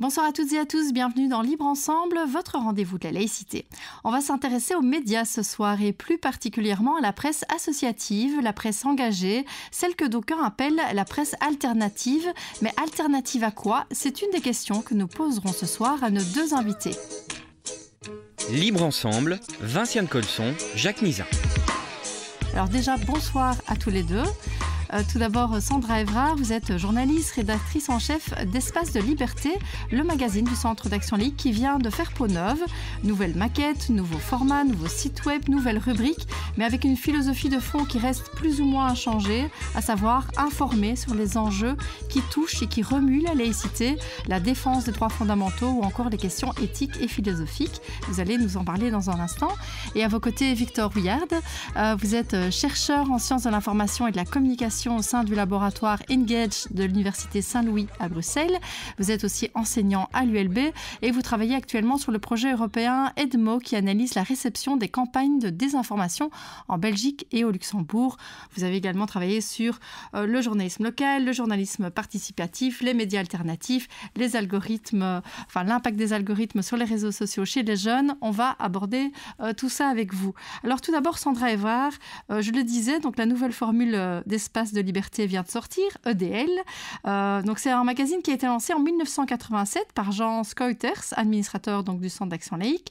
Bonsoir à toutes et à tous, bienvenue dans Libre Ensemble, votre rendez-vous de la laïcité. On va s'intéresser aux médias ce soir et plus particulièrement à la presse associative, la presse engagée, celle que d'aucuns appellent la presse alternative. Mais alternative à quoi C'est une des questions que nous poserons ce soir à nos deux invités. Libre Ensemble, Vinciane Colson, Jacques Nizin. Alors déjà, bonsoir à tous les deux. Euh, tout d'abord, Sandra Evra, vous êtes journaliste, rédactrice en chef d'Espace de Liberté, le magazine du Centre d'Action Ligue qui vient de faire peau neuve. Nouvelle maquette, nouveau format, nouveau site web, nouvelle rubrique, mais avec une philosophie de fond qui reste plus ou moins inchangée, à savoir informer sur les enjeux qui touchent et qui remuent la laïcité, la défense des droits fondamentaux ou encore les questions éthiques et philosophiques. Vous allez nous en parler dans un instant. Et à vos côtés, Victor Rouillard, euh, vous êtes chercheur en sciences de l'information et de la communication au sein du laboratoire Engage de l'Université Saint-Louis à Bruxelles. Vous êtes aussi enseignant à l'ULB et vous travaillez actuellement sur le projet européen EDMO qui analyse la réception des campagnes de désinformation en Belgique et au Luxembourg. Vous avez également travaillé sur euh, le journalisme local, le journalisme participatif, les médias alternatifs, les algorithmes, euh, enfin l'impact des algorithmes sur les réseaux sociaux chez les jeunes. On va aborder euh, tout ça avec vous. Alors tout d'abord, Sandra Evard, je le disais, donc la nouvelle formule d'espace de Liberté vient de sortir, EDL. Euh, donc c'est un magazine qui a été lancé en 1987 par Jean Scouters, administrateur donc, du Centre d'Action Laïque.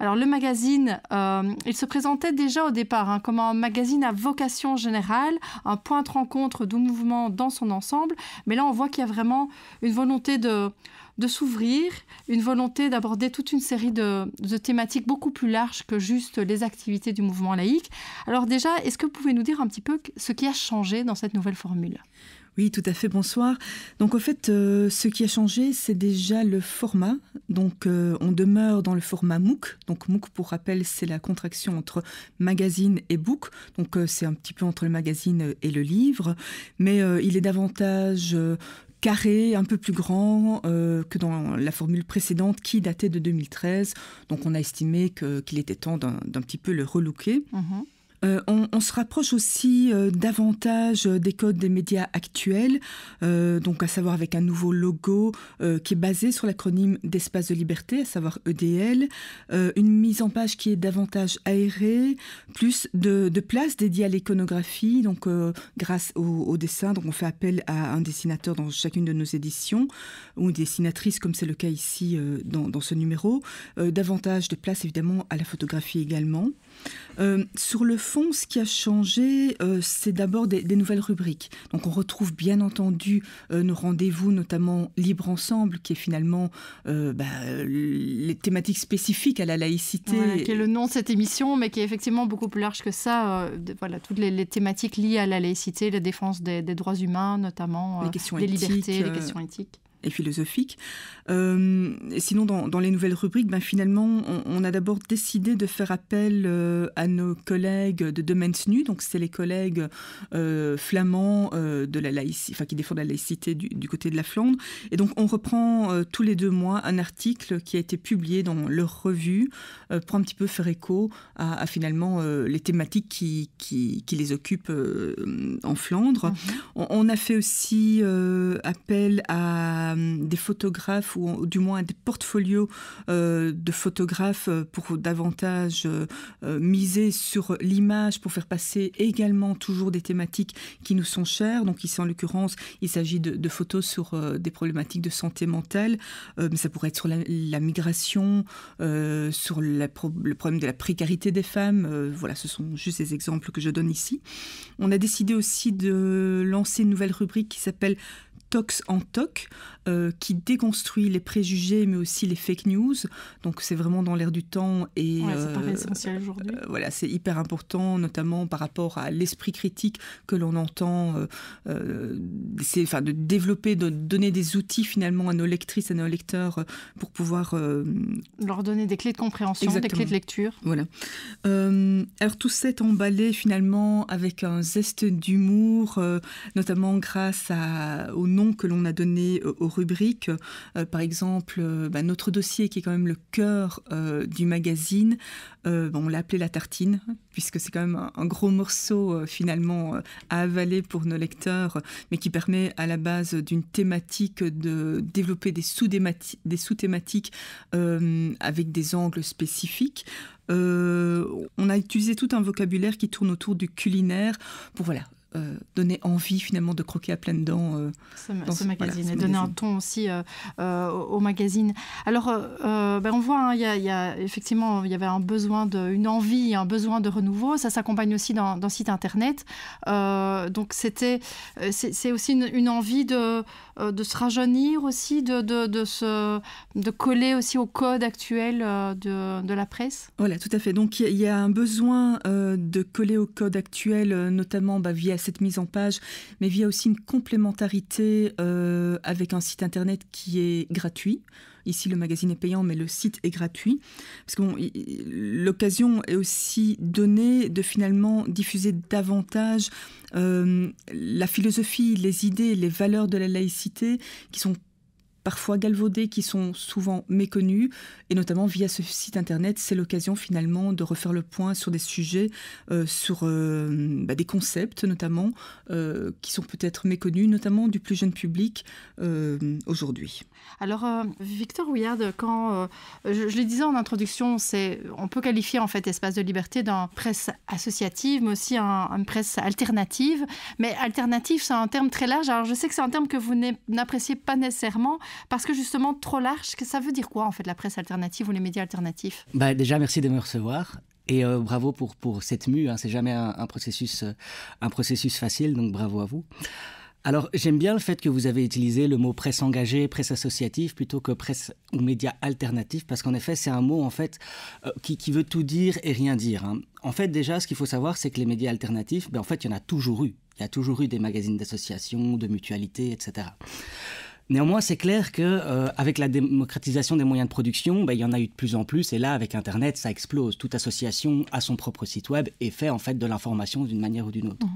Alors le magazine, euh, il se présentait déjà au départ hein, comme un magazine à vocation générale, un point de rencontre du mouvement dans son ensemble. Mais là, on voit qu'il y a vraiment une volonté de, de s'ouvrir, une volonté d'aborder toute une série de, thématiques beaucoup plus larges que juste les activités du mouvement laïque. Alors déjà, est-ce que vous pouvez nous dire un petit peu ce qui a changé dans cette nouvelle formule oui, tout à fait, bonsoir. Donc en fait, euh, ce qui a changé, c'est déjà le format. Donc euh, on demeure dans le format MOOC. Donc MOOC, pour rappel, c'est la contraction entre magazine et book. Donc euh, c'est un petit peu entre le magazine et le livre. Mais il est davantage carré, un peu plus grand euh, que dans la formule précédente qui datait de 2013. Donc on a estimé qu'il était temps d'un petit peu le relooker. Mhm. Euh, on, se rapproche aussi euh, davantage euh, des codes des médias actuels, donc à savoir avec un nouveau logo qui est basé sur l'acronyme d'espace de liberté, à savoir EDL, une mise en page qui est davantage aérée, plus de, places place dédiée à l'iconographie, donc grâce au, dessin, donc on fait appel à un dessinateur dans chacune de nos éditions, ou une dessinatrice comme c'est le cas ici dans, dans, ce numéro, davantage de place évidemment à la photographie également. Euh, sur le fond, ce qui a changé, euh, c'est d'abord des, nouvelles rubriques. Donc on retrouve bien entendu euh, nos rendez-vous, notamment Libre Ensemble, qui est finalement bah, les thématiques spécifiques à la laïcité. qui est le nom de cette émission, mais qui est effectivement beaucoup plus large que ça. voilà, toutes les, thématiques liées à la laïcité, la défense des, droits humains, notamment les questions des libertés, les questions éthiques et philosophique. Euh, sinon, dans, les nouvelles rubriques, ben, finalement, on, a d'abord décidé de faire appel euh, à nos collègues de Domaines Nus, donc c'est les collègues euh, flamands de la laïcité, enfin, qui défendent la laïcité du, côté de la Flandre. Et donc, on reprend tous les deux mois un article qui a été publié dans leur revue pour un petit peu faire écho à, finalement les thématiques qui, qui, les occupent en Flandre. Mm-hmm. on, a fait aussi appel à euh, des photographes ou du moins des portfolios euh, de photographes euh, pour davantage miser sur l'image pour faire passer également toujours des thématiques qui nous sont chères. Donc ici en l'occurrence, il s'agit de, photos sur des problématiques de santé mentale, mais ça pourrait être sur la, migration, sur le problème de la précarité des femmes. voilà, ce sont juste des exemples que je donne ici. On a décidé aussi de lancer une nouvelle rubrique qui s'appelle Tox en Toc, euh, qui déconstruit les préjugés mais aussi les fake news. Donc c'est vraiment dans l'air du temps et euh, euh, voilà, c'est hyper important, notamment par rapport à l'esprit critique que l'on entend, c'est enfin de développer, de donner des outils finalement à nos lectrices, à nos lecteurs pour pouvoir leur donner des clés de compréhension, des clés de lecture. Voilà. alors tout s'est emballé finalement avec un zeste d'humour, notamment grâce à, au nom que l'on a donné euh, aux rubriques. Euh, par exemple, euh, bah, notre dossier qui est quand même le cœur du magazine, on l'a appelé la tartine, puisque c'est quand même un, gros morceau finalement à avaler pour nos lecteurs, mais qui permet à la base d'une thématique de développer des sous-thématiques avec des angles spécifiques. on a utilisé tout un vocabulaire qui tourne autour du culinaire pour voilà euh, donner envie finalement de croquer à pleines dents euh, ce, dans ce, magazine et donner un ton aussi euh, au, magazine. Alors, ben, on voit, hein, il a, effectivement, il y avait un besoin, de, une envie, un besoin de renouveau. Ça s'accompagne aussi d'un site internet. donc, c'était, c'est aussi une, envie de, de se rajeunir aussi, de, de, de, se, de coller aussi au code actuel de, de la presse. Voilà, tout à fait. Donc, il y, a un besoin de coller au code actuel, notamment bah, via cette mise en page, mais via aussi une complémentarité euh, avec un site internet qui est gratuit. Ici, le magazine est payant, mais le site est gratuit. Parce que l'occasion est aussi donnée de finalement diffuser davantage euh, la philosophie, les idées, les valeurs de la laïcité qui sont parfois galvaudés, qui sont souvent méconnus. Et notamment via ce site internet, c'est l'occasion finalement de refaire le point sur des sujets, euh, sur euh, bah, des concepts notamment, euh, qui sont peut-être méconnus, notamment du plus jeune public aujourd'hui. Alors, euh, Victor Houillard, quand euh, je, le disais en introduction, c'est on peut qualifier en fait Espace de Liberté d'une presse associative, mais aussi un, presse alternative. Mais alternative, c'est un terme très large. Alors, je sais que c'est un terme que vous n'appréciez pas nécessairement parce que justement trop large. Que ça veut dire quoi en fait la presse alternative ou les médias alternatifs bah, déjà, merci de me recevoir. Et euh, bravo pour, pour cette mue, hein. c'est jamais un, processus, un processus facile, donc bravo à vous. Alors, j'aime bien le fait que vous avez utilisé le mot presse engagée, presse associative, plutôt que presse ou média alternatif, parce qu'en effet, c'est un mot euh, qui, veut tout dire et rien dire. Hein. En fait, déjà, ce qu'il faut savoir, c'est que les médias alternatifs, ben, en fait, il y en a toujours eu. Il y a toujours eu des magazines d'associations, de mutualités, etc. Néanmoins, c'est clair que euh, avec la démocratisation des moyens de production, ben, il y en a eu de plus en plus. Et là, avec Internet, ça explose. Toute association a son propre site web et fait en fait de l'information d'une manière ou d'une autre. Mmh.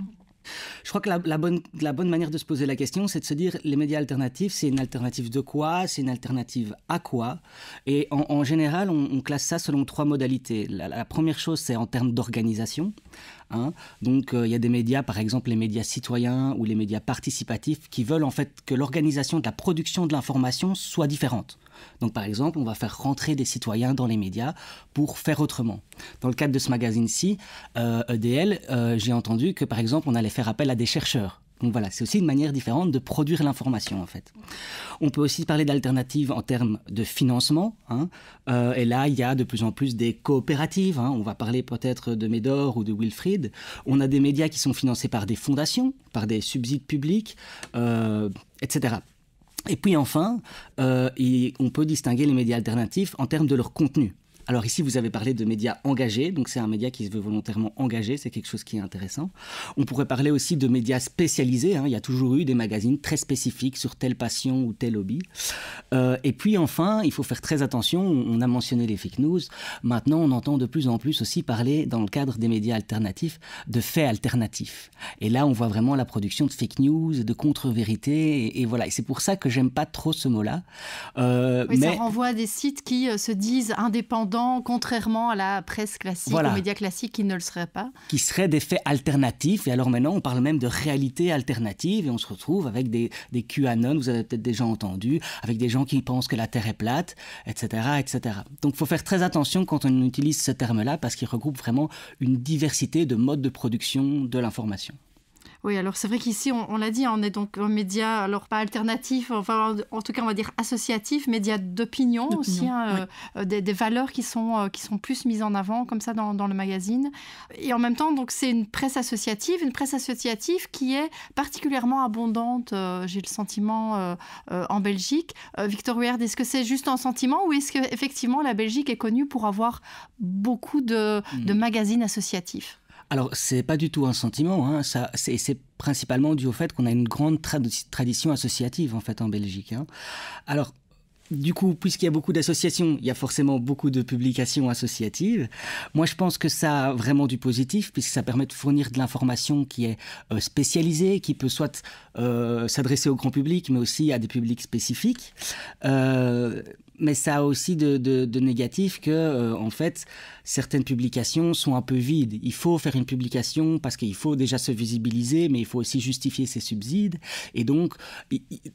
Je crois que la, bonne, manière de se poser la question, c'est de se dire les médias alternatifs, c'est une alternative de quoi C'est une alternative à quoi Et en, général, on, classe ça selon trois modalités. La, première chose, c'est en termes d'organisation. Hein. Donc euh, il y a des médias, par exemple les médias citoyens ou les médias participatifs, qui veulent en fait que l'organisation de la production de l'information soit différente. Donc par exemple, on va faire rentrer des citoyens dans les médias pour faire autrement. Dans le cadre de ce magazine-ci, euh, EDL, euh, j'ai entendu que par exemple, on allait faire appel à des chercheurs. Donc voilà, c'est aussi une manière différente de produire l'information en fait. On peut aussi parler d'alternatives en termes de financement. Hein. Euh, et là, il y a de plus en plus des coopératives. Hein. On va parler peut-être de Médor ou de Wilfried. On a des médias qui sont financés par des fondations, par des subsides publics, euh, etc. Et puis enfin, euh, on peut distinguer les médias alternatifs en termes de leur contenu. Alors ici, vous avez parlé de médias engagés, donc c'est un média qui se veut volontairement engagé, c'est quelque chose qui est intéressant. On pourrait parler aussi de médias spécialisés, hein. il y a toujours eu des magazines très spécifiques sur telle passion ou tel hobby. Euh, et puis enfin, il faut faire très attention, on a mentionné les fake news, maintenant on entend de plus en plus aussi parler, dans le cadre des médias alternatifs, de faits alternatifs. Et là, on voit vraiment la production de fake news, de contre-vérités, et, voilà. Et c'est pour ça que j'aime pas trop ce mot-là. Euh, mais... Ça renvoie à des sites qui euh, se disent indépendants contrairement à la presse classique, aux médias classiques qui ne le seraient pas. Qui seraient des faits alternatifs. Et alors maintenant, on parle même de réalité alternative et on se retrouve avec des, des QAnon, vous avez peut-être déjà entendu, avec des gens qui pensent que la Terre est plate, etc. etc. Donc il faut faire très attention quand on utilise ce terme-là parce qu'il regroupe vraiment une diversité de modes de production de l'information. Oui, alors c'est vrai qu'ici, on, l'a dit, hein, on est donc un média, alors pas alternatif, enfin en tout cas on va dire associatif, média d'opinion aussi, hein, euh, euh, des, valeurs euh, qui sont, plus mises en avant comme ça dans, le magazine. Et en même temps, donc c'est une presse associative, une presse associative qui est particulièrement abondante, j'ai le sentiment, en Belgique. Victor Huard, est-ce que c'est juste un sentiment ou est-ce qu'effectivement la Belgique est connue pour avoir beaucoup de hmm. magazines associatifs alors, c'est pas du tout un sentiment. Hein. Ça, c'est, principalement dû au fait qu'on a une grande tradition associative en fait en Belgique. Hein. Alors, du coup, puisqu'il y a beaucoup d'associations, il y a forcément beaucoup de publications associatives. Moi, je pense que ça a vraiment du positif, puisque ça permet de fournir de l'information qui est euh, spécialisée, qui peut soit euh, s'adresser au grand public, mais aussi à des publics spécifiques. Euh, mais ça a aussi de, négatif que, euh, en fait, certaines publications sont un peu vides. Il faut faire une publication parce qu'il faut déjà se visibiliser, mais il faut aussi justifier ses subsides. Et donc,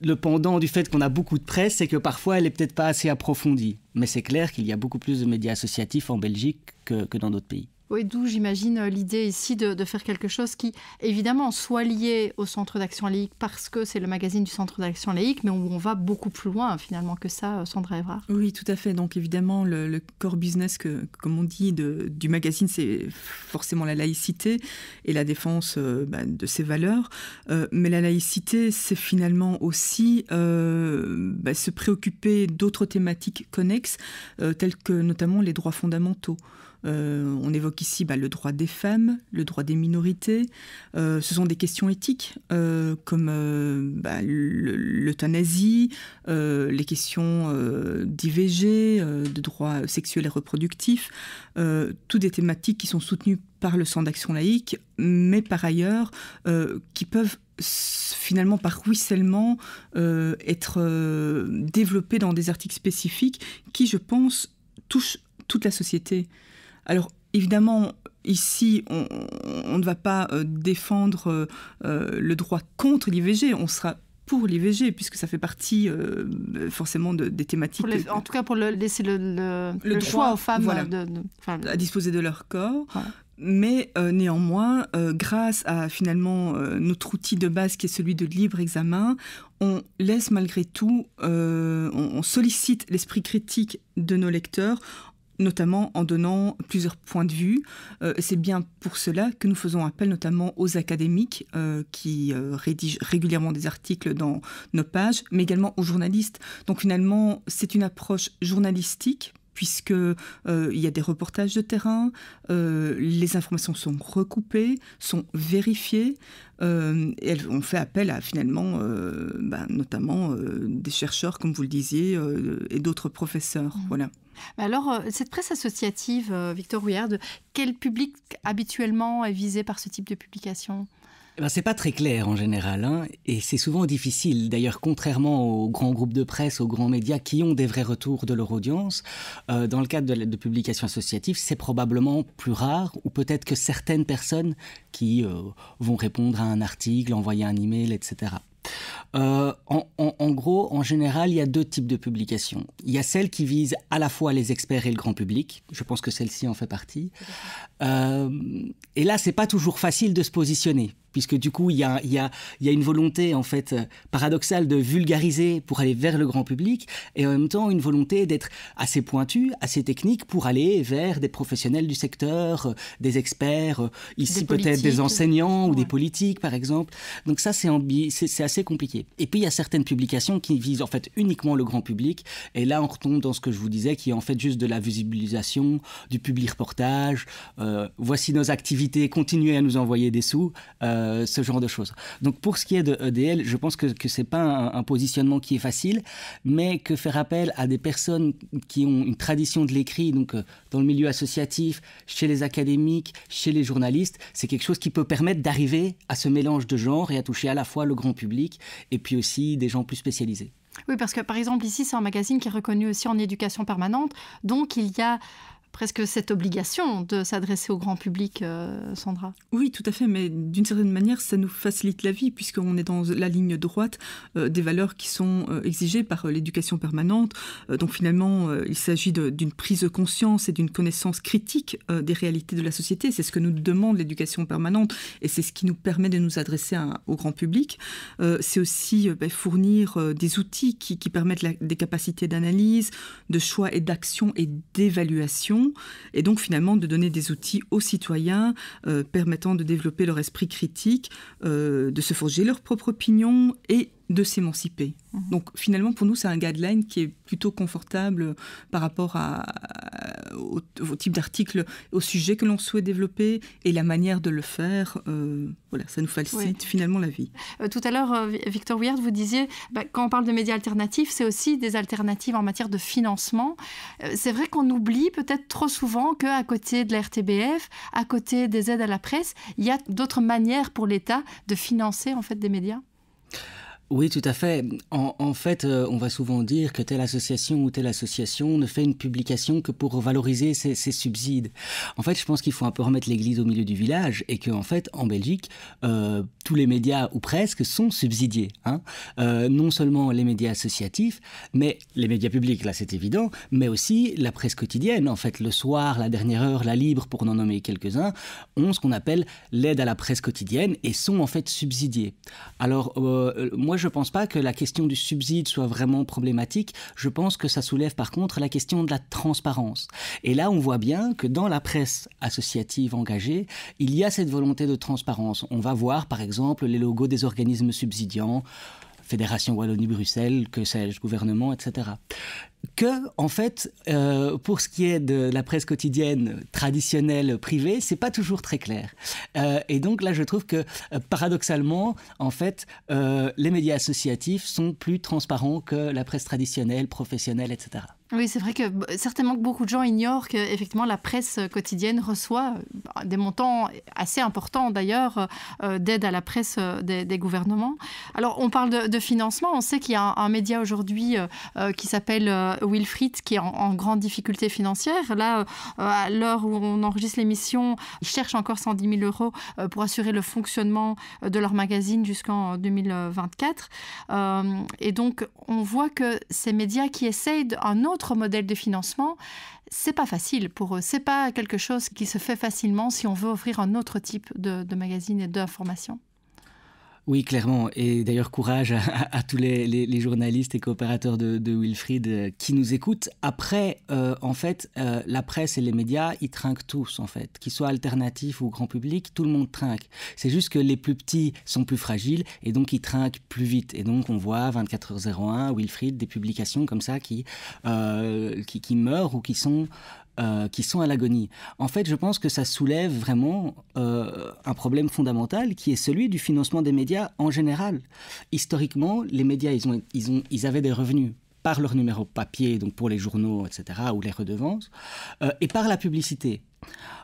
le pendant du fait qu'on a beaucoup de presse, c'est que parfois, elle est peut-être pas assez approfondie. Mais c'est clair qu'il y a beaucoup plus de médias associatifs en Belgique que dans d'autres pays. Oui, d'où j'imagine euh, l'idée ici de, faire quelque chose qui, évidemment, soit lié au Centre d'Action Laïque parce que c'est le magazine du Centre d'Action Laïque, mais où on va beaucoup plus loin finalement que ça, euh, Sandra Evrard. Oui, tout à fait. Donc évidemment, le, core business, comme on dit, du magazine, c'est forcément la laïcité et la défense euh, bah, de ses valeurs. mais la laïcité, c'est finalement aussi bah, se préoccuper d'autres thématiques connexes, telles que notamment les droits fondamentaux. Euh, on évoque ici bah, le droit des femmes, le droit des minorités. Euh, ce sont des questions éthiques euh, comme bah, l'euthanasie, les questions d'IVG, de droits sexuels et reproductifs, toutes des thématiques qui sont soutenues par le Centre d'action laïque, mais par ailleurs qui peuvent finalement par ruissellement être développées dans des articles spécifiques qui, je pense, touchent toute la société. Alors évidemment, ici, on, ne va pas euh, défendre euh, euh, le droit contre l'IVG, on sera pour l'IVG, puisque ça fait partie forcément des thématiques. en tout cas, pour laisser le, choix aux femmes à disposer de leur corps. Mais néanmoins, grâce à finalement notre outil de base qui est celui de libre examen, on laisse malgré tout, on sollicite l'esprit critique de nos lecteurs notamment en donnant plusieurs points de vue. Euh, c'est bien pour cela que nous faisons appel notamment aux académiques euh, qui euh, rédigent régulièrement des articles dans nos pages, mais également aux journalistes. Donc finalement, c'est une approche journalistique puisqu'il y a des reportages de terrain, les informations sont recoupées, sont vérifiées, et on fait appel à finalement, bah, notamment des chercheurs, comme vous le disiez, et d'autres professeurs. Mmh. Voilà. Alors, euh, cette presse associative, euh, Victor Rouillard, quel public habituellement est visé par ce type de publication eh ben, c'est pas très clair en général, hein, et c'est souvent difficile. D'ailleurs, contrairement aux grands groupes de presse, aux grands médias qui ont des vrais retours de leur audience, euh, dans le cadre de, publications associatives, c'est probablement plus rare, ou peut-être que certaines personnes qui vont répondre à un article, envoyer un email, etc. Euh, en, gros, en général, il y a deux types de publications. Il y a celles qui visent à la fois les experts et le grand public. Je pense que celle-ci en fait partie. Euh, et là, c'est pas toujours facile de se positionner puisque du coup, il y a, une volonté en fait euh, paradoxale de vulgariser pour aller vers le grand public, et en même temps une volonté d'être assez pointu, assez technique pour aller vers des professionnels du secteur, euh, des experts, euh, ici peut-être des enseignants ou des politiques par exemple. Donc ça, c'est assez compliqué. Et puis, il y a certaines publications qui visent en fait uniquement le grand public, et là, on retombe dans ce que je vous disais, qui est en fait juste de la visibilisation, du public reportage, voici nos activités, continuez à nous envoyer des sous. Euh, ce genre de choses. Donc pour ce qui est de EDL, je pense que ce n'est pas un, positionnement qui est facile, mais que faire appel à des personnes qui ont une tradition de l'écrit, donc euh, dans le milieu associatif, chez les académiques, chez les journalistes, c'est quelque chose qui peut permettre d'arriver à ce mélange de genres et à toucher à la fois le grand public et puis aussi des gens plus spécialisés. Oui, parce que par exemple, ici, c'est un magazine qui est reconnu aussi en éducation permanente. Donc, il y a presque cette obligation de s'adresser au grand public, euh, Sandra. Oui, tout à fait, mais d'une certaine manière, ça nous facilite la vie, puisqu'on est dans la ligne droite euh, des valeurs qui sont euh, exigées par l'éducation permanente. donc finalement, il s'agit d'une prise de conscience et d'une connaissance critique des réalités de la société. C'est ce que nous demande l'éducation permanente, et c'est ce qui nous permet de nous adresser au grand public. c'est aussi ben, fournir des outils qui, permettent des capacités d'analyse, de choix et d'action et d'évaluation et donc finalement de donner des outils aux citoyens euh, permettant de développer leur esprit critique, euh, de se forger leur propre opinion et de s'émanciper. Mhm. Donc finalement, pour nous, c'est un guideline qui est plutôt confortable euh, par rapport à, euh, au, type d'article, au sujet que l'on souhaite développer et la manière de le faire. Euh, voilà, ça nous facilite finalement la vie. tout à l'heure, Victor Weird, vous disiez, bah, quand on parle de médias alternatifs, c'est aussi des alternatives en matière de financement. c'est vrai qu'on oublie peut-être trop souvent qu'à côté de la RTBF, à côté des aides à la presse, il y a d'autres manières pour l'État de financer en fait des médias. Oui, tout à fait. En, fait, euh, on va souvent dire que telle association ou telle association ne fait une publication que pour valoriser ses, subsides. En fait, je pense qu'il faut un peu remettre l'église au milieu du village et qu'en en fait, en Belgique, euh, tous les médias ou presque sont subsidiés. Hein. Euh, non seulement les médias associatifs, mais les médias publics, là c'est évident, mais aussi la presse quotidienne. En fait, le soir, la dernière heure, la libre, pour n'en nommer quelques-uns, ont ce qu'on appelle l'aide à la presse quotidienne et sont en fait subsidiés. Alors, moi, je je pense pas que la question du subside soit vraiment problématique. Je pense que ça soulève par contre la question de la transparence. Et là, on voit bien que dans la presse associative engagée, il y a cette volonté de transparence. On va voir, par exemple, les logos des organismes subsidiants. Fédération Wallonie-Bruxelles, que sais-je, gouvernement, etc. Que, en fait, euh, pour ce qui est de la presse quotidienne traditionnelle privée, c'est pas toujours très clair. Euh, et donc là, je trouve que euh, paradoxalement, en fait, les médias associatifs sont plus transparents que la presse traditionnelle, professionnelle, etc. Oui, c'est vrai que certainement que beaucoup de gens ignorent que effectivement la presse euh, quotidienne reçoit euh, des montants assez importants d'ailleurs euh, d'aide à la presse des, gouvernements. Alors on parle de, financement, on sait qu'il y a un, média aujourd'hui qui s'appelle Wilfried qui est en, en, grande difficulté financière. Là, à l'heure où on enregistre l'émission, ils cherchent encore 110 000 euros pour assurer le fonctionnement de leur magazine jusqu'en 2024. et donc on voit que ces médias qui essayent un autre autre modèle de financement, c'est pas facile pour eux. C'est pas quelque chose qui se fait facilement si on veut offrir un autre type de, de magazine et d'information. Oui, clairement. Et d'ailleurs, courage à, tous les, journalistes et coopérateurs de, Wilfried euh, qui nous écoutent. Après, euh, en fait, euh, la presse et les médias, ils trinquent tous, en fait. Qu'ils soient alternatifs ou grand public, tout le monde trinque. C'est juste que les plus petits sont plus fragiles et donc ils trinquent plus vite. Et donc, on voit 24h01, Wilfried, des publications comme ça qui, qui, qui meurent ou qui sont euh, qui sont à l'agonie. En fait, je pense que ça soulève vraiment euh, un problème fondamental qui est celui du financement des médias en général. Historiquement, les médias, ils, ont, avaient des revenus par leur numéro papier, donc pour les journaux, etc., ou les redevances, euh, et par la publicité.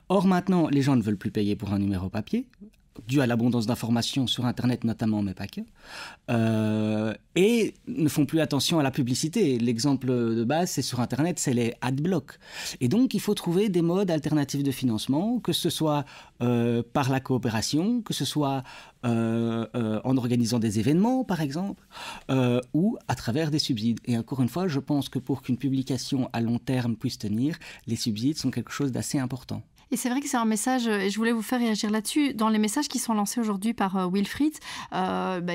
Or maintenant, les gens ne veulent plus payer pour un numéro papier dû à l'abondance d'informations sur Internet notamment, mais pas que, euh, et ne font plus attention à la publicité. L'exemple de base, c'est sur Internet, c'est les adblocks. Et donc, il faut trouver des modes alternatifs de financement, que ce soit euh, par la coopération, que ce soit euh, en organisant des événements, par exemple, ou à travers des subsides. Et encore une fois, je pense que pour qu'une publication à long terme puisse tenir, les subsides sont quelque chose d'assez important. Et c'est vrai que c'est un message, euh, et je voulais vous faire réagir là-dessus, dans les messages qui sont lancés aujourd'hui par euh, Wilfried, euh, bah,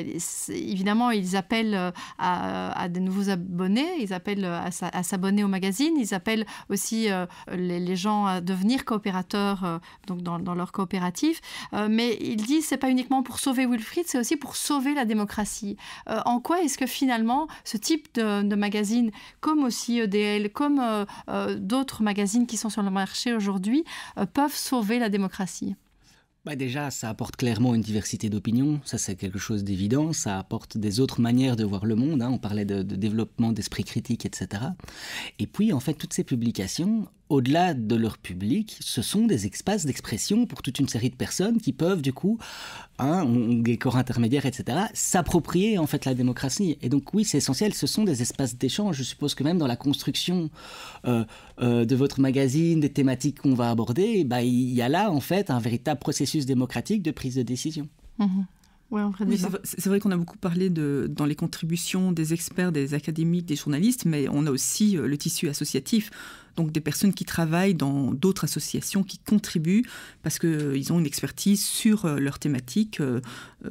évidemment, ils appellent à, des nouveaux abonnés, ils appellent à, s'abonner au magazine, ils appellent aussi les, gens à devenir coopérateurs donc dans, leur coopérative. mais ils disent c'est pas uniquement pour sauver Wilfried, c'est aussi pour sauver la démocratie. en quoi est-ce que finalement ce type de, de magazine, comme aussi EDL, comme d'autres magazines qui sont sur le marché aujourd'hui, peuvent sauver la démocratie bah déjà, ça apporte clairement une diversité d'opinions, ça c'est quelque chose d'évident, ça apporte des autres manières de voir le monde, hein. on parlait de développement d'esprit critique, etc. Et puis, en fait, toutes ces publications au-delà de leur public, ce sont des espaces d'expression pour toute une série de personnes qui peuvent, du coup, hein, des corps intermédiaires, etc., s'approprier en fait la démocratie. Et donc oui, c'est essentiel, ce sont des espaces d'échange. Je suppose que même dans la construction euh, euh, de votre magazine, des thématiques qu'on va aborder, bah, il y a là, en fait, un véritable processus démocratique de prise de décision. Mm-hmm. c'est vrai, qu'on a beaucoup parlé de, dans les contributions des experts, des académiques, des journalistes, mais on a aussi euh, le tissu associatif donc des personnes qui travaillent dans d'autres associations, qui contribuent parce qu'ils euh, ont une expertise sur euh, leur thématique euh,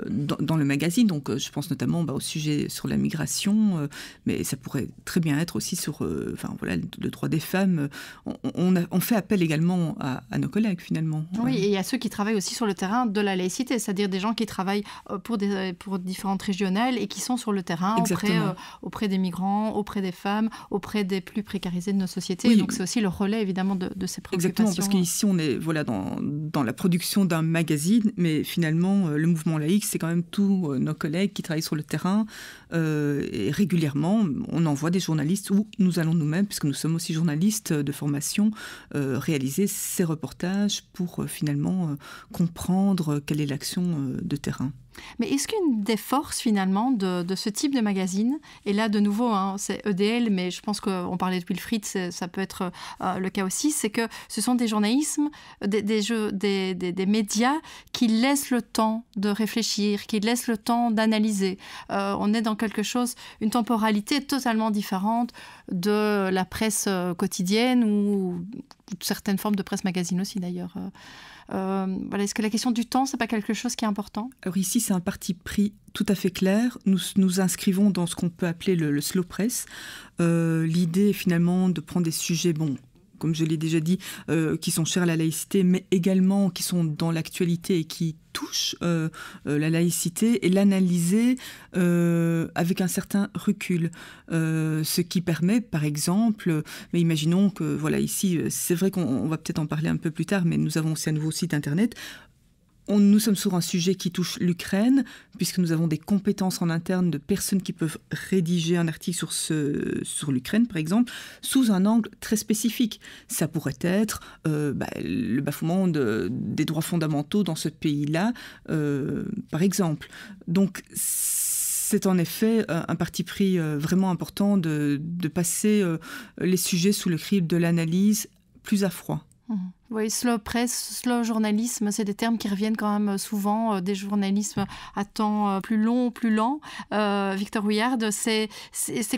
dans, le magazine. Donc je pense notamment bah, au sujet sur la migration, mais ça pourrait très bien être aussi sur enfin, voilà, le droit des femmes. On, on, fait appel également à, nos collègues finalement. Oui, et à ceux qui travaillent aussi sur le terrain de la laïcité, c'est-à-dire des gens qui travaillent pour, des, pour différentes régionales et qui sont sur le terrain auprès, auprès, des migrants, auprès des femmes, auprès des plus précarisés de nos sociétés c'est aussi le relais évidemment de, ces préoccupations. Exactement, parce qu'ici on est voilà dans, la production d'un magazine, mais finalement euh, le mouvement laïque, c'est quand même tous euh, nos collègues qui travaillent sur le terrain euh, et régulièrement on envoie des journalistes ou nous allons nous-mêmes, puisque nous sommes aussi journalistes de formation, réaliser ces reportages pour finalement comprendre quelle est l'action de terrain. Mais est-ce qu'une des forces finalement de, ce type de magazine, et là de nouveau hein, c'est EDL, mais je pense qu'on parlait de Wilfried, euh, ça peut être euh, euh, le cas aussi, c'est que ce sont des journalismes, des, des jeux, des, médias qui laissent le temps de réfléchir, qui laissent le temps d'analyser. on est dans quelque chose, une temporalité totalement différente de la presse quotidienne ou certaines formes de presse magazine aussi d'ailleurs. Euh, est-ce que la question du temps, c'est pas quelque chose qui est important Alors ici, c'est un parti pris tout à fait clair. Nous nous inscrivons dans ce qu'on peut appeler le, slow press. Euh, l'idée finalement de prendre des sujets bons comme je l'ai déjà dit, euh, qui sont chers à la laïcité, mais également qui sont dans l'actualité et qui touchent euh, euh, la laïcité, et l'analyser avec un certain recul. ce qui permet, par exemple, mais imaginons que, voilà, ici, c'est vrai qu'on va peut-être en parler un peu plus tard, mais nous avons aussi un nouveau site internet, nous sommes sur un sujet qui touche l'Ukraine, puisque nous avons des compétences en interne de personnes qui peuvent rédiger un article sur, l'Ukraine, par exemple, sous un angle très spécifique. Ça pourrait être euh, bah, le bafouement des droits fondamentaux dans ce pays-là, euh, par exemple. Donc, c'est en effet euh, un parti pris vraiment important de, de passer les sujets sous le crible de l'analyse plus à froid. Mhm. Oui, slow press, slow journalisme, c'est des termes qui reviennent quand même souvent, euh, des journalismes à temps euh, plus long, plus lent. Euh, Victor Houillard, c'est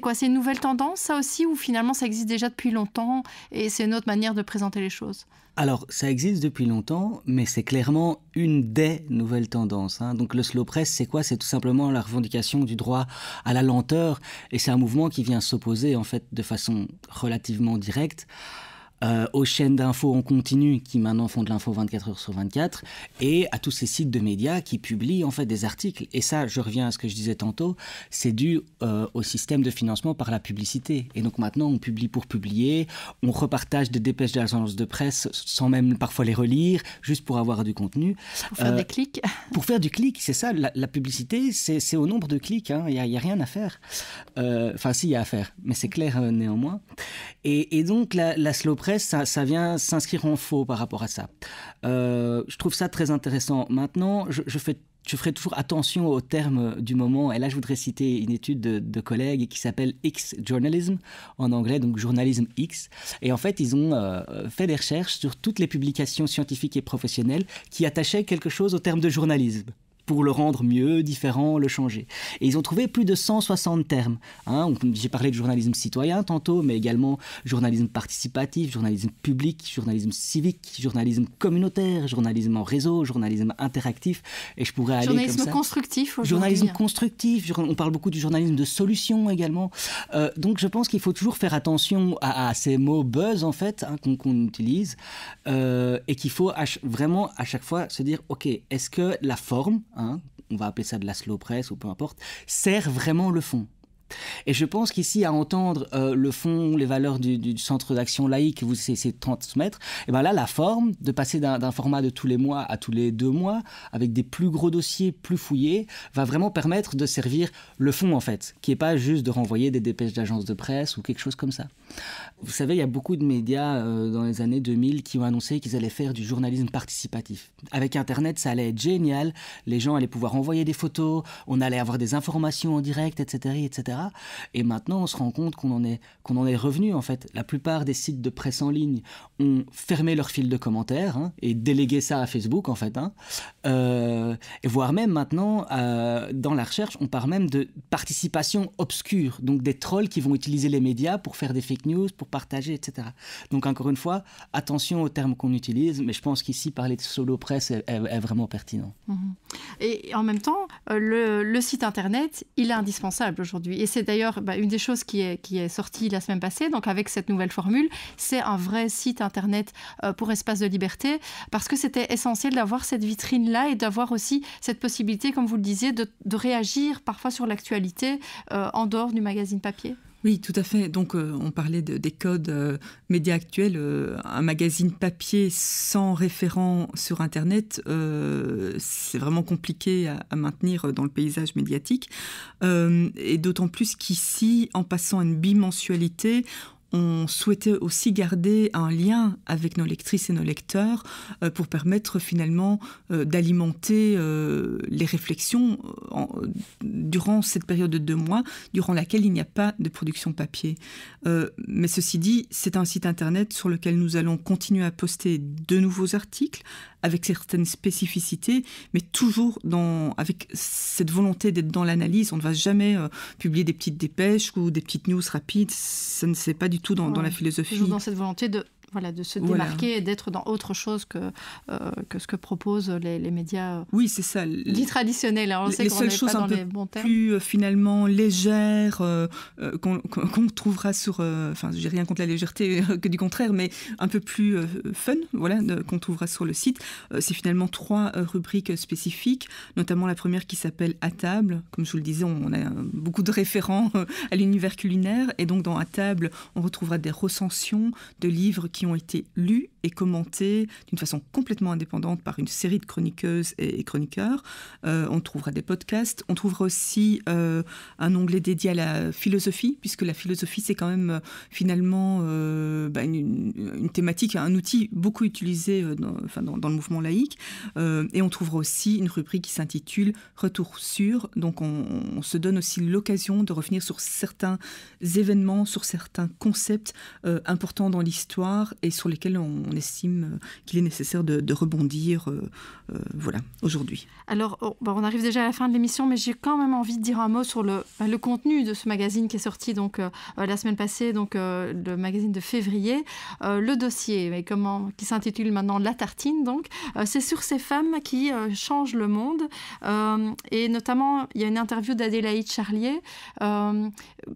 quoi C'est une nouvelle tendance, ça aussi, ou finalement ça existe déjà depuis longtemps et c'est une autre manière de présenter les choses alors, ça existe depuis longtemps, mais c'est clairement une des nouvelles tendances. Hein. Donc, le slow press, c'est quoi C'est tout simplement la revendication du droit à la lenteur, et c'est un mouvement qui vient s'opposer, en fait, de façon relativement directe euh, aux chaînes d'infos en continu qui maintenant font de l'info 24 heures sur 24 et à tous ces sites de médias qui publient en fait des articles. Et ça, je reviens à ce que je disais tantôt, c'est dû euh, au système de financement par la publicité. Et donc maintenant, on publie pour publier, on repartage des dépêches de d'agences de presse sans même parfois les relire, juste pour avoir du contenu. Pour faire des euh, clics. Pour faire du clic, c'est ça. La, publicité, c'est au nombre de clics. Hein. Il n'y a, rien à faire. Enfin, si, il y a à faire, mais c'est clair néanmoins. Et, donc, la, la slow press ça, vient s'inscrire en faux par rapport à ça. Euh, je trouve ça très intéressant. Maintenant, je, je ferai toujours attention aux termes du moment. Et là, je voudrais citer une étude de, de collègues qui s'appelle X Journalism en anglais, donc journalisme X. Et en fait, ils ont euh, fait des recherches sur toutes les publications scientifiques et professionnelles qui attachaient quelque chose au terme de journalisme pour le rendre mieux, différent, le changer. Et ils ont trouvé plus de 160 termes. Hein. J'ai parlé de journalisme citoyen tantôt, mais également journalisme participatif, journalisme public, journalisme civique, journalisme communautaire, journalisme en réseau, journalisme interactif. Et je pourrais aller journalisme comme ça. constructif Journalisme hein. constructif. On parle beaucoup du journalisme de solution également. Euh, donc je pense qu'il faut toujours faire attention à, ces mots buzz en fait hein, qu'on utilise euh, et qu'il faut vraiment à chaque fois se dire ok est-ce que la forme Hein, on va appeler ça de la slow press ou peu importe, sert vraiment le fond. Et je pense qu'ici, à entendre euh, le fond, les valeurs du, centre d'action laïque que vous essayez de transmettre, et eh bien là, la forme, de passer d'un format de tous les mois à tous les deux mois, avec des plus gros dossiers, plus fouillés, va vraiment permettre de servir le fond, en fait, qui n'est pas juste de renvoyer des dépêches d'agences de presse ou quelque chose comme ça. Vous savez, il y a beaucoup de médias euh, dans les années 2000 qui ont annoncé qu'ils allaient faire du journalisme participatif. Avec Internet, ça allait être génial, les gens allaient pouvoir envoyer des photos, on allait avoir des informations en direct, etc., etc. Et maintenant, on se rend compte qu'on en est, qu'on en est revenu, en fait. La plupart des sites de presse en ligne ont fermé leur fil de commentaires hein, et délégué ça à Facebook, en fait. Hein. Euh, et voire même maintenant, euh, dans la recherche, on parle même de participation obscure, donc des trolls qui vont utiliser les médias pour faire des fake news, pour partager, etc. Donc, encore une fois, attention aux termes qu'on utilise, mais je pense qu'ici, parler de solo presse est, vraiment pertinent. Mm-hmm. Et en même temps, euh, le, le site Internet, il est indispensable aujourd'hui. Et c'est d'ailleurs bah, une des choses qui est, sortie la semaine passée, donc avec cette nouvelle formule, c'est un vrai site internet euh, pour espace de liberté, parce que c'était essentiel d'avoir cette vitrine-là et d'avoir aussi cette possibilité, comme vous le disiez, de, réagir parfois sur l'actualité euh, en dehors du magazine papier. Oui, tout à fait. Donc, euh, on parlait de, des codes média euh, médias actuels. Euh, un magazine papier sans référent sur Internet, c'est vraiment compliqué à, maintenir dans le paysage médiatique. et d'autant plus qu'ici, en passant à une bimensualité, on souhaitait aussi garder un lien avec nos lectrices et nos lecteurs euh, pour permettre finalement euh, d'alimenter euh, les réflexions durant cette période de deux mois, durant laquelle il n'y a pas de production papier. mais ceci dit, c'est un site internet sur lequel nous allons continuer à poster de nouveaux articles avec certaines spécificités, mais toujours dans, avec cette volonté d'être dans l'analyse. On ne va jamais euh, publier des petites dépêches ou des petites news rapides. Ça ne c'est pas du tout dans, dans la philosophie. Toujours dans cette volonté de voilà, de se démarquer et d'être dans autre chose que, euh, que ce que proposent les, médias euh, oui, c'est ça. dits traditionnels. Alors, les, seules choses un peu plus euh, finalement légères qu'on trouvera sur... Enfin, j'ai rien contre la légèreté, que du contraire, mais un peu plus fun voilà, qu'on trouvera sur le site. c'est finalement trois rubriques spécifiques, notamment la première qui s'appelle « À table ». Comme je vous le disais, on a beaucoup de référents à l'univers culinaire. Et donc, dans « À table », on retrouvera des recensions de livres qui ont été lus et commentés d'une façon complètement indépendante par une série de chroniqueuses et, chroniqueurs. Euh, on trouvera des podcasts, on trouvera aussi euh, un onglet dédié à la philosophie, puisque la philosophie, c'est quand même euh, finalement bah, une, thématique, un outil beaucoup utilisé dans, dans, le mouvement laïque. et on trouvera aussi une rubrique qui s'intitule Retour sur. Donc on se donne aussi l'occasion de revenir sur certains événements, sur certains concepts importants dans l'histoire et sur lesquels on, estime euh, qu'il est nécessaire de, rebondir euh, euh, voilà, aujourd'hui. Alors, oh, on arrive déjà à la fin de l'émission, mais j'ai quand même envie de dire un mot sur le, bah, le contenu de ce magazine qui est sorti donc, la semaine passée, donc, le magazine de février. le dossier, comment, qui s'intitule maintenant La tartine, donc, c'est sur ces femmes qui changent le monde. et notamment, il y a une interview d'Adélaïde Charlier.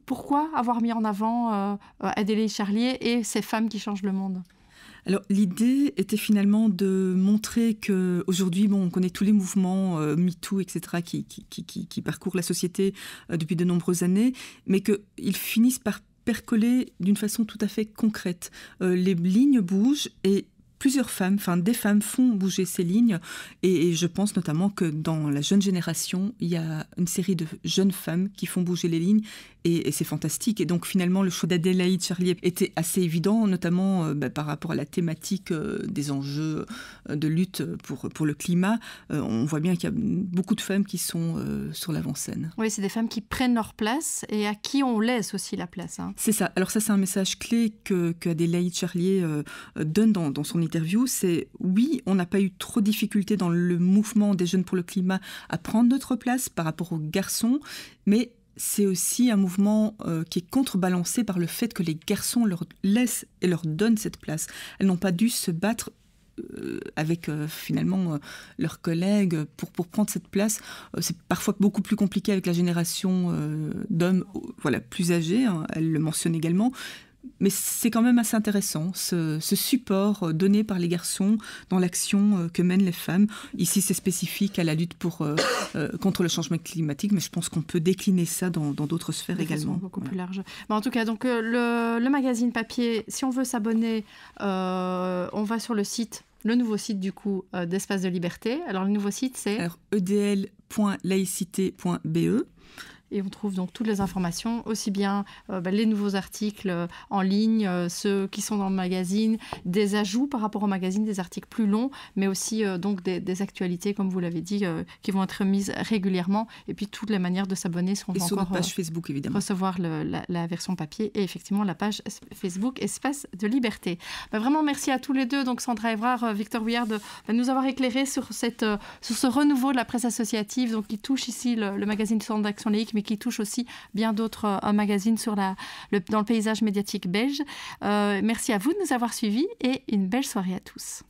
pourquoi avoir mis en avant Adélaïde Charlier et ces femmes qui changent le monde alors l'idée était finalement de montrer que aujourd'hui, on connaît tous les mouvements euh, MeToo, etc., qui, qui, parcourent la société euh, depuis de nombreuses années, mais qu'ils finissent par percoler d'une façon tout à fait concrète. Euh, les lignes bougent et plusieurs femmes, enfin des femmes font bouger ces lignes. Et, je pense notamment que dans la jeune génération, il y a une série de jeunes femmes qui font bouger les lignes. Et, c'est fantastique. Et donc finalement, le choix d'Adélaïde Charlier était assez évident, notamment euh, bah, par rapport à la thématique euh, des enjeux euh, de lutte pour, pour le climat. on voit bien qu'il y a beaucoup de femmes qui sont sur l'avant-scène. Oui, c'est des femmes qui prennent leur place et à qui on laisse aussi la place. Hein. C'est ça. Alors ça, c'est un message clé que, Charlier donne dans, dans son interview, c'est oui, on n'a pas eu trop de difficultés dans le mouvement des jeunes pour le climat à prendre notre place par rapport aux garçons, mais c'est aussi un mouvement euh, qui est contrebalancé par le fait que les garçons leur laissent et leur donnent cette place. Elles n'ont pas dû se battre euh, avec euh, finalement leurs collègues pour, pour prendre cette place. c'est parfois beaucoup plus compliqué avec la génération d'hommes voilà, plus âgés, hein. elle le mentionne également, mais c'est quand même assez intéressant, ce, support euh, donné par les garçons dans l'action euh, que mènent les femmes. Ici, c'est spécifique à la lutte pour, euh, contre le changement climatique, mais je pense qu'on peut décliner ça dans d'autres sphères également. Beaucoup plus large. en tout cas, donc, le, magazine papier, si on veut s'abonner, on va sur le site le nouveau site du coup d'Espace de Liberté. Alors le nouveau site c'est edl.laïcité.be. Et on trouve donc toutes les informations, aussi bien euh, bah, les nouveaux articles euh, en ligne, euh, ceux qui sont dans le magazine, des ajouts par rapport au magazine, des articles plus longs, mais aussi donc des, actualités, comme vous l'avez dit, qui vont être mises régulièrement. Et puis toutes les manières de s'abonner sont encore... sur notre page Facebook, évidemment. Recevoir la, version papier et effectivement la page Facebook Espace de Liberté. Bah, vraiment, merci à tous les deux, donc Sandra Evrard, Victor Bouillard, de bah, nous avoir éclairés sur, cette, sur ce renouveau de la presse associative donc, qui touche ici le, magazine du Centre d'Action Laïque, mais qui touche aussi bien d'autres euh, magazines sur la, dans le paysage médiatique belge. Euh, merci à vous de nous avoir suivis et une belle soirée à tous.